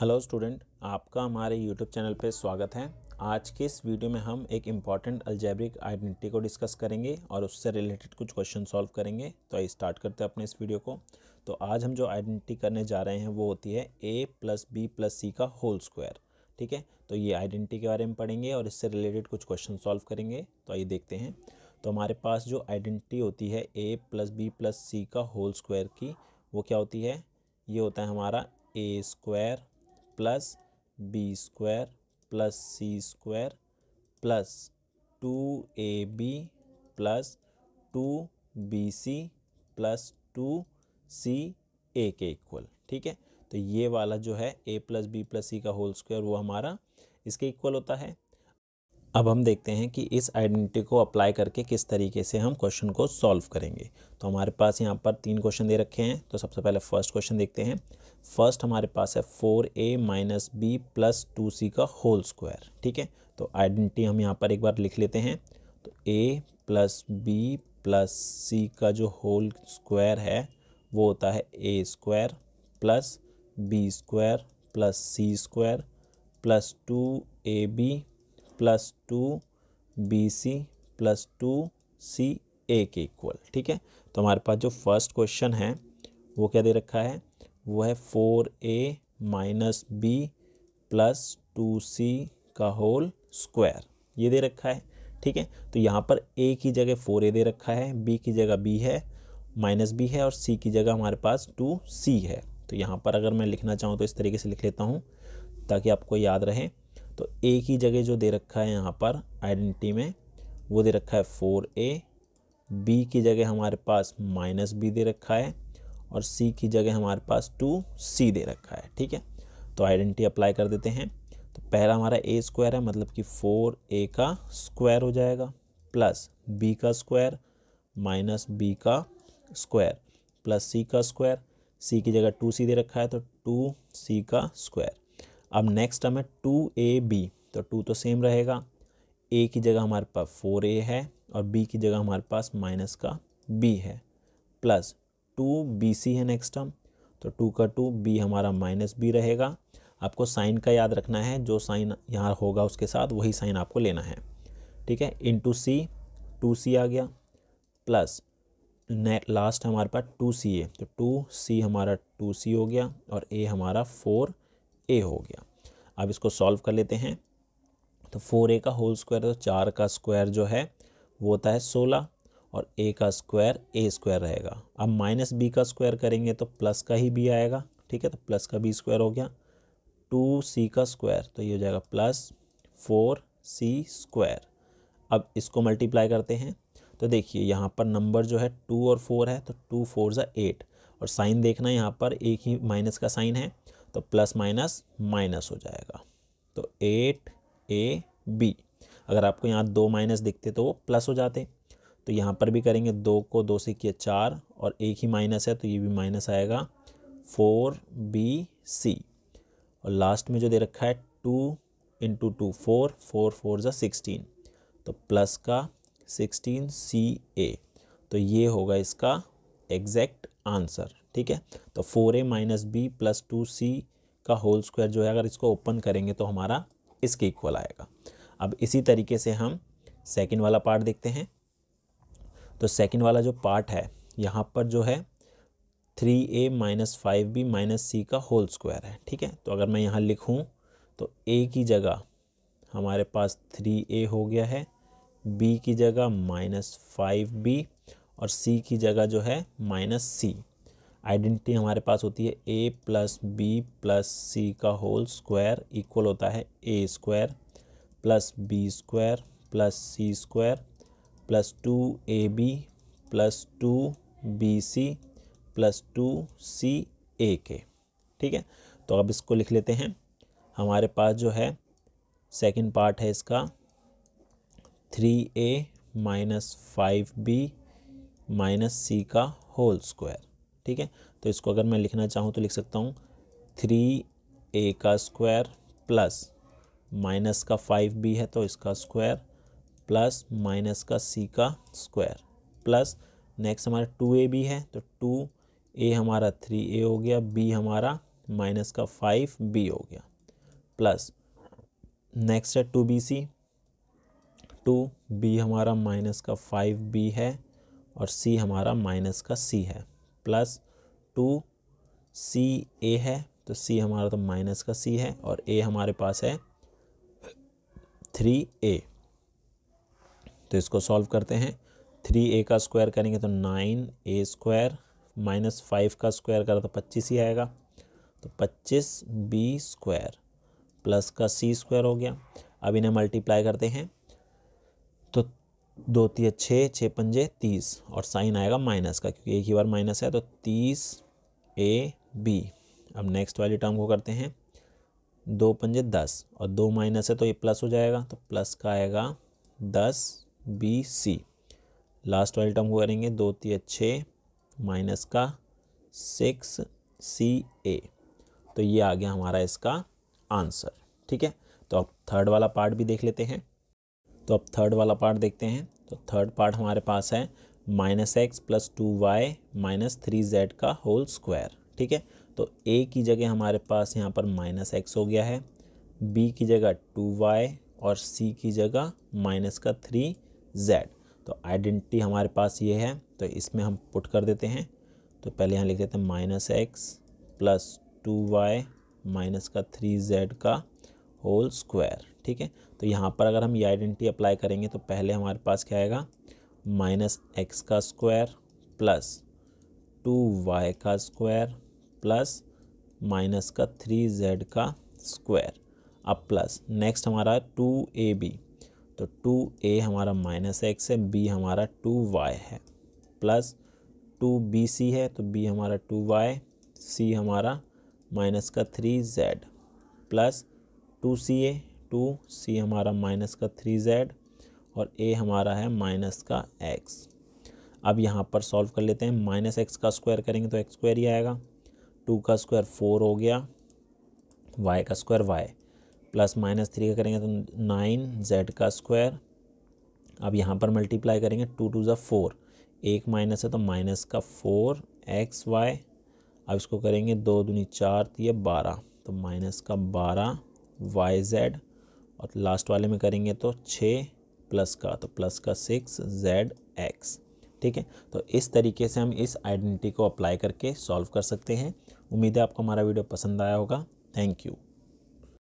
hello student आपका हमारे YouTube channel पर स्वागत है आज के इस वीडियो में हम एक इम्पॉर्टेंट अल्जैब्रिक आइडेंटिटी को डिस्कस करेंगे और उससे रिलेटेड कुछ क्वेश्चन सॉल्व करेंगे तो आइए स्टार्ट करते हैं अपने इस वीडियो को तो आज हम जो आइडेंटिटी करने जा रहे हैं वो होती है A plus B plus C का होल स्क्वायर ठीक है तो ये आइडेंटिटी के बारे में पढ़ेंगे और इससे रिलेटेड कुछ क्वेश्चन सॉल्व करेंगे तो आइए देखते हैं तो हमारे पास जो आइडेंटिटी होती है A plus B plus C का होल स्क्वायर की वो क्या होती है ये होता है हमारा A square plus B square plus C square plus two A B plus two B C plus two C A के इक्वल ठीक है तो ये वाला जो है A plus B plus C का होल स्क्वायर वो हमारा इसके इक्वल होता है अब हम देखते हैं कि इस आइडेंटिटी को अप्लाई करके किस तरीके से हम क्वेश्चन को सॉल्व करेंगे तो हमारे पास यहाँ पर तीन क्वेश्चन दे रखे हैं तो सबसे पहले फर्स्ट क्वेश्चन देखते हैं फर्स्ट हमारे पास है four A minus B plus two C का होल स्क्वायर ठीक है तो आइडेंटिटी हम यहाँ पर एक बार लिख लेते हैं तो A plus B plus C का जो होल स्क्वायर है वो होता है A square plus B square plus C square plus two A B plus two B C plus two C A के इक्वल ठीक है तो हमारे पास जो फर्स्ट क्वेश्चन है वो क्या दे रखा है वो है four A minus B plus two C का होल स्क्वायर ये दे रखा है ठीक है तो यहाँ पर ए की जगह फोर ए दे रखा है बी की जगह बी है माइनस बी है और सी की जगह हमारे पास टू सी है तो यहाँ पर अगर मैं लिखना चाहूँ तो इस तरीके से लिख लेता हूँ ताकि आपको याद रहे तो ए की जगह जो दे रखा है यहाँ पर आइडेंटिटी में वो दे रखा है फोर ए बी की जगह हमारे पास माइनस बी दे रखा है और सी की जगह हमारे पास टू सी दे रखा है ठीक है तो आइडेंटिटी अप्लाई कर देते हैं तो पहला हमारा ए स्क्वायर है मतलब कि फोर ए का स्क्वायर हो जाएगा प्लस बी का स्क्वायर माइनस बी का स्क्वायर प्लस सी का स्क्वायर सी की जगह टू सी दे रखा है तो टू सी का स्क्वायर अब नेक्स्ट हमें टू ए बी तो टू तो सेम रहेगा ए की जगह हमारे पास फोर ए है और बी की जगह हमारे पास माइनस का बी है प्लस टू बी सी है नेक्स्ट टर्म तो टू का टू बी हमारा माइनस बी रहेगा आपको साइन का याद रखना है जो साइन यहाँ होगा उसके साथ वही साइन आपको लेना है ठीक है इन टू सी टू सी आ गया प्लस लास्ट हमारे पास टू सी ए तो टू सी हमारा टू सी हो गया और ए हमारा फोर ए हो गया अब इसको सॉल्व कर लेते हैं तो फोर ए का होल स्क्वायर तो चार का स्क्वायर जो है वो होता है सोलह और ए का स्क्वायर ए स्क्वायर रहेगा अब माइनस बी का स्क्वायर करेंगे तो प्लस का ही बी आएगा ठीक है तो प्लस का बी स्क्वायर हो गया टू सी का स्क्वायर तो ये हो जाएगा प्लस फोर सी स्क्वायर अब इसको मल्टीप्लाई करते हैं तो देखिए यहाँ पर नंबर जो है टू और फोर है तो टू फोर ज़ा एट और साइन देखना यहाँ पर एक ही माइनस का साइन है तो प्लस माइनस माइनस हो जाएगा तो एट ए बी अगर आपको यहाँ दो माइनस दिखते तो वो प्लस हो जाते तो यहाँ पर भी करेंगे दो को दो से किया चार और एक ही माइनस है तो ये भी माइनस आएगा फोर बी सी और लास्ट में जो दे रखा है two into two four four four जो सिक्सटीन तो प्लस का सिक्सटीन सी ए तो ये होगा इसका एग्जैक्ट आंसर ठीक है तो four A minus B plus two C का होल स्क्वायर जो है अगर इसको ओपन करेंगे तो हमारा इसके इक्वल आएगा अब इसी तरीके से हम सेकेंड वाला पार्ट देखते हैं तो सेकेंड वाला जो पार्ट है यहाँ पर जो है three A minus five B minus C का होल स्क्वायर है ठीक है तो अगर मैं यहाँ लिखूँ तो ए की जगह हमारे पास थ्री ए हो गया है बी की जगह माइनस फाइव बी और सी की जगह जो है माइनस सी आइडेंटिटी हमारे पास होती है A plus B plus C का होल स्क्वायर इक्वल होता है A square plus B square plus C square plus two A B plus two B C plus two C A के ठीक है तो अब इसको लिख लेते हैं हमारे पास जो है सेकंड पार्ट है इसका three A minus five B minus C का होल स्क्वायर ठीक है तो इसको अगर मैं लिखना चाहूँ तो लिख सकता हूँ थ्री ए का स्क्वायर प्लस माइनस का फाइव बी है तो इसका स्क्वायर प्लस माइनस का सी का स्क्वायर प्लस नेक्स्ट हमारा टू ए बी है तो टू ए हमारा थ्री ए हो गया बी हमारा माइनस का फाइव बी हो गया प्लस नेक्स्ट है two B C two B हमारा माइनस का फाइव बी है और सी हमारा माइनस का सी है प्लस टू सी ए है तो सी हमारा तो माइनस का सी है और ए हमारे पास है थ्री ए तो इसको सॉल्व करते हैं थ्री ए का स्क्वायर करेंगे तो nine A square minus five का स्क्वायर करा तो पच्चीस ही आएगा तो पच्चीस बी स्क्वायर प्लस का सी स्क्वायर हो गया अब इन्हें मल्टीप्लाई करते हैं तो दो तीन छः छः पंजे तीस और साइन आएगा माइनस का क्योंकि एक ही बार माइनस है तो तीस ए बी अब नेक्स्ट वाली टर्म को करते हैं दो पंजे दस और दो माइनस है तो ये प्लस हो जाएगा तो प्लस का आएगा दस बी सी लास्ट वाली टर्म को करेंगे दो तीन छः माइनस का सिक्स सी ए तो ये आ गया हमारा इसका आंसर ठीक है तो अब थर्ड वाला पार्ट भी देख लेते हैं तो अब थर्ड वाला पार्ट देखते हैं तो थर्ड पार्ट हमारे पास है minus X plus two Y minus three Z का होल स्क्वायर ठीक है तो ए की जगह हमारे पास यहाँ पर माइनस एक्स हो गया है बी की जगह टू वाई और सी की जगह माइनस का थ्री जेड तो आइडेंटिटी हमारे पास ये है तो इसमें हम पुट कर देते हैं तो पहले यहाँ लिख देते हैं minus X plus two Y minus का थ्री जेड का होल स्क्वायर ठीक है तो यहाँ पर अगर हम ये आइडेंटिटी अप्लाई करेंगे तो पहले हमारे पास क्या आएगा माइनस एक्स का स्क्वायर प्लस टू वाई का स्क्वायर प्लस माइनस का थ्री जेड का स्क्वायर अब प्लस नेक्स्ट हमारा टू ए बी तो टू ए हमारा माइनस एक्स है बी हमारा टू वाई है प्लस टू बी सी है तो बी हमारा टू वाई सी हमारा माइनस का three Z plus two C A two C हमारा माइनस का थ्री जेड और ए हमारा है माइनस का एक्स अब यहाँ पर सॉल्व कर लेते हैं माइनस एक्स का स्क्वायर करेंगे तो एक्स स्क्वायर ही आएगा टू का स्क्वायर फोर हो गया वाई का square Y plus minus three का करेंगे तो नाइन जेड का स्क्वायर अब यहाँ पर मल्टीप्लाई करेंगे टू टू ज़ा फोर एक माइनस है तो माइनस का फोर एक्स वाई अब इसको करेंगे दो दूनी चार तो ये बारह तो माइनस का बारह वाई जेड और लास्ट वाले में करेंगे तो छः प्लस का तो प्लस का सिक्स जेड एक्स ठीक है तो इस तरीके से हम इस आइडेंटिटी को अप्लाई करके सॉल्व कर सकते हैं उम्मीद है आपको हमारा वीडियो पसंद आया होगा थैंक यू